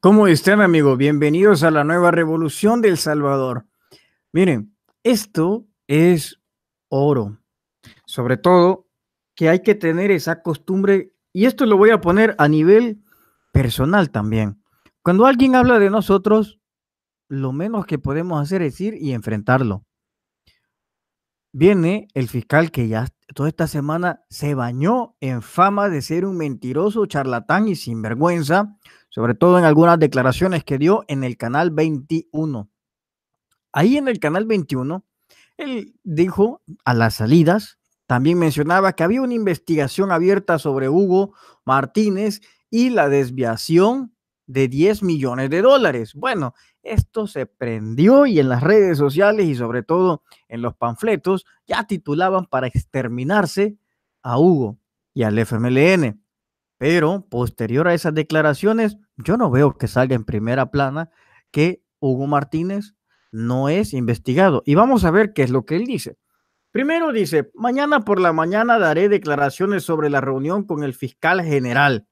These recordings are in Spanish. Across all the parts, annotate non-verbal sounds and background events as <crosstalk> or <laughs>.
¿Cómo están, amigo? Bienvenidos a la nueva revolución del Salvador. Miren, esto es oro. Sobre todo que hay que tener esa costumbre, y esto lo voy a poner a nivel personal también. Cuando alguien habla de nosotros, lo menos que podemos hacer es ir y enfrentarlo. Viene el fiscal que ya toda esta semana se bañó en fama de ser un mentiroso, charlatán y sinvergüenza, sobre todo en algunas declaraciones que dio en el canal 21. Ahí en el canal 21, él dijo a las salidas, también mencionaba que había una investigación abierta sobre Hugo Martínez y la desviación de 10 millones de dólares. Bueno, esto se prendió y en las redes sociales y sobre todo en los panfletos ya titulaban para exterminarse a Hugo y al FMLN. Pero posterior a esas declaraciones, yo no veo que salga en primera plana que Hugo Martínez no es investigado. Y vamos a ver qué es lo que él dice. Primero dice, mañana por la mañana daré declaraciones sobre la reunión con el fiscal general.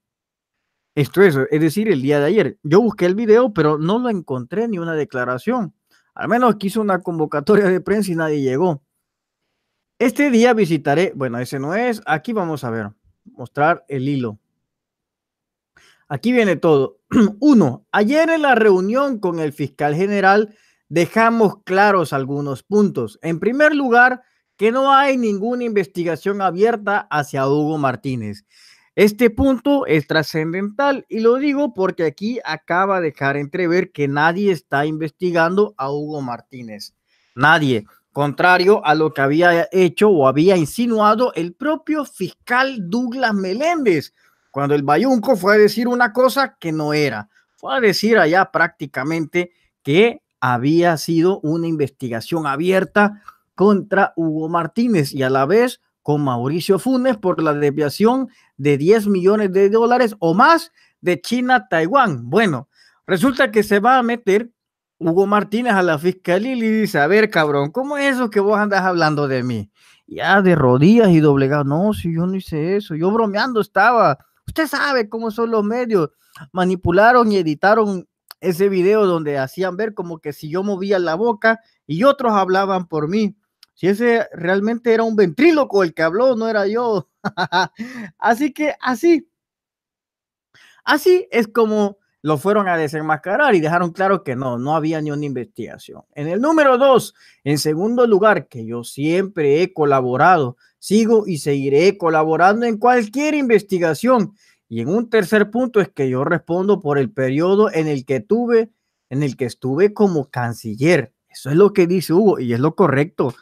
Esto es, es decir, el día de ayer. Yo busqué el video, pero no lo encontré ni una declaración. Al menos quiso una convocatoria de prensa y nadie llegó. Este día visitaré, bueno, ese no es, aquí vamos a ver, mostrar el hilo. Aquí viene todo. <clears throat> Uno, ayer en la reunión con el fiscal general dejamos claros algunos puntos. En primer lugar, que no hay ninguna investigación abierta hacia Hugo Martínez. Este punto es trascendental y lo digo porque aquí acaba de dejar entrever que nadie está investigando a Hugo Martínez. Nadie, contrario a lo que había hecho o había insinuado el propio fiscal Douglas Meléndez cuando el Bayunco fue a decir una cosa que no era, fue a decir allá prácticamente que había sido una investigación abierta contra Hugo Martínez y a la vez con Mauricio Funes por la desviación de 10 millones de dólares o más de China a Taiwán. Bueno, resulta que se va a meter Hugo Martínez a la fiscalía y le dice, a ver, cabrón, ¿cómo es eso que vos andas hablando de mí? Ya de rodillas y doblegado, no, si yo no hice eso, yo bromeando estaba, Usted sabe cómo son los medios. Manipularon y editaron ese video donde hacían ver como que si yo movía la boca y otros hablaban por mí. Si ese realmente era un ventríloco el que habló, no era yo. <laughs> así que así. Así es como lo fueron a desenmascarar y dejaron claro que no, no había ni una investigación. En el número dos, en segundo lugar, que yo siempre he colaborado, sigo y seguiré colaborando en cualquier investigación. Y en un tercer punto es que yo respondo por el periodo en el que tuve, en el que estuve como canciller. Eso es lo que dice Hugo y es lo correcto.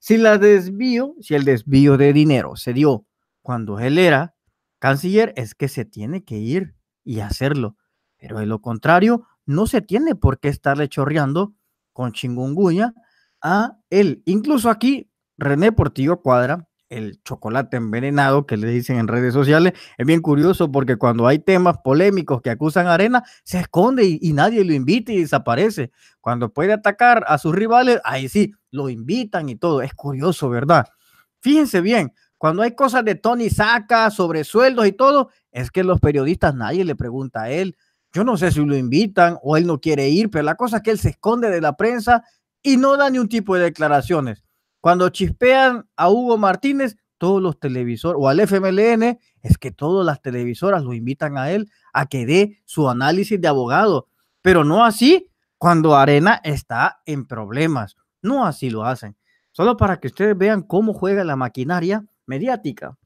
Si la desvío, si el desvío de dinero se dio cuando él era canciller, es que se tiene que ir y hacerlo pero de lo contrario, no se tiene por qué estarle chorreando con chingunguña a él. Incluso aquí, René Portillo Cuadra, el chocolate envenenado que le dicen en redes sociales, es bien curioso porque cuando hay temas polémicos que acusan a Arena, se esconde y, y nadie lo invita y desaparece. Cuando puede atacar a sus rivales, ahí sí, lo invitan y todo. Es curioso, ¿verdad? Fíjense bien, cuando hay cosas de Tony Saca sobre sueldos y todo, es que los periodistas nadie le pregunta a él, yo no sé si lo invitan o él no quiere ir, pero la cosa es que él se esconde de la prensa y no da ni un tipo de declaraciones. Cuando chispean a Hugo Martínez, todos los televisores o al FMLN, es que todas las televisoras lo invitan a él a que dé su análisis de abogado, pero no así cuando Arena está en problemas. No así lo hacen. Solo para que ustedes vean cómo juega la maquinaria mediática.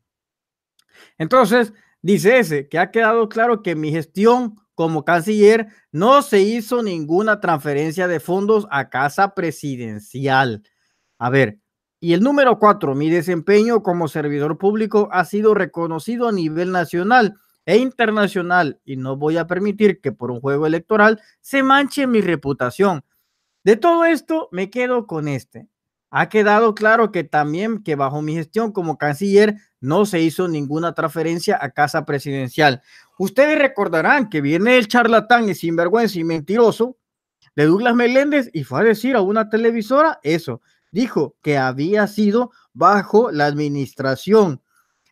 Entonces, dice ese, que ha quedado claro que mi gestión como canciller, no se hizo ninguna transferencia de fondos a casa presidencial. A ver, y el número cuatro, mi desempeño como servidor público ha sido reconocido a nivel nacional e internacional y no voy a permitir que por un juego electoral se manche mi reputación. De todo esto me quedo con este ha quedado claro que también que bajo mi gestión como canciller no se hizo ninguna transferencia a casa presidencial. Ustedes recordarán que viene el charlatán y sinvergüenza y mentiroso de Douglas Meléndez y fue a decir a una televisora eso. Dijo que había sido bajo la administración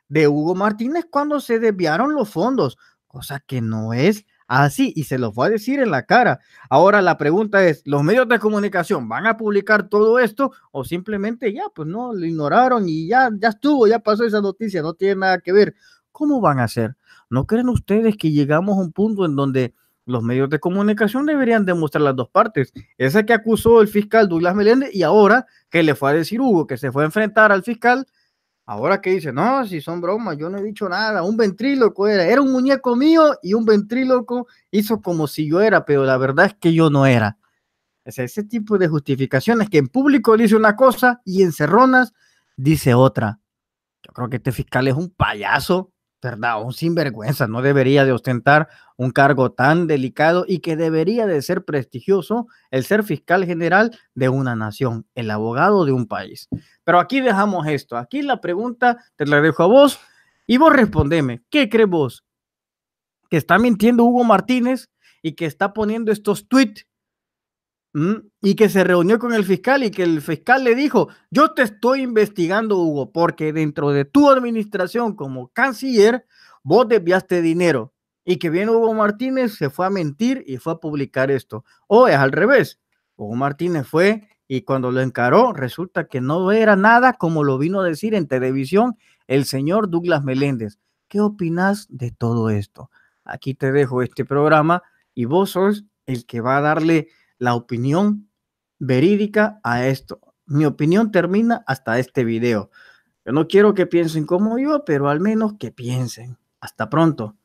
de Hugo Martínez cuando se desviaron los fondos, cosa que no es Así, ah, y se los va a decir en la cara. Ahora la pregunta es, ¿los medios de comunicación van a publicar todo esto o simplemente ya, pues no, lo ignoraron y ya, ya estuvo, ya pasó esa noticia, no tiene nada que ver? ¿Cómo van a hacer? ¿No creen ustedes que llegamos a un punto en donde los medios de comunicación deberían demostrar las dos partes. Esa que acusó el fiscal Douglas Meléndez y ahora que le fue a decir Hugo que se fue a enfrentar al fiscal Ahora que dice, no, si son bromas, yo no he dicho nada. Un ventríloco era, era un muñeco mío y un ventríloco hizo como si yo era, pero la verdad es que yo no era. Es ese tipo de justificaciones que en público dice una cosa y en cerronas dice otra. Yo creo que este fiscal es un payaso. ¿verdad? Un sinvergüenza, no debería de ostentar un cargo tan delicado y que debería de ser prestigioso el ser fiscal general de una nación, el abogado de un país. Pero aquí dejamos esto, aquí la pregunta te la dejo a vos y vos respondeme, ¿qué crees vos? ¿Que está mintiendo Hugo Martínez y que está poniendo estos tweets y que se reunió con el fiscal y que el fiscal le dijo, yo te estoy investigando, Hugo, porque dentro de tu administración como canciller, vos desviaste dinero. Y que bien Hugo Martínez se fue a mentir y fue a publicar esto. O es al revés. Hugo Martínez fue y cuando lo encaró, resulta que no era nada como lo vino a decir en televisión el señor Douglas Meléndez. ¿Qué opinas de todo esto? Aquí te dejo este programa y vos sos el que va a darle la opinión verídica a esto. Mi opinión termina hasta este video. Yo no quiero que piensen como yo, pero al menos que piensen. Hasta pronto.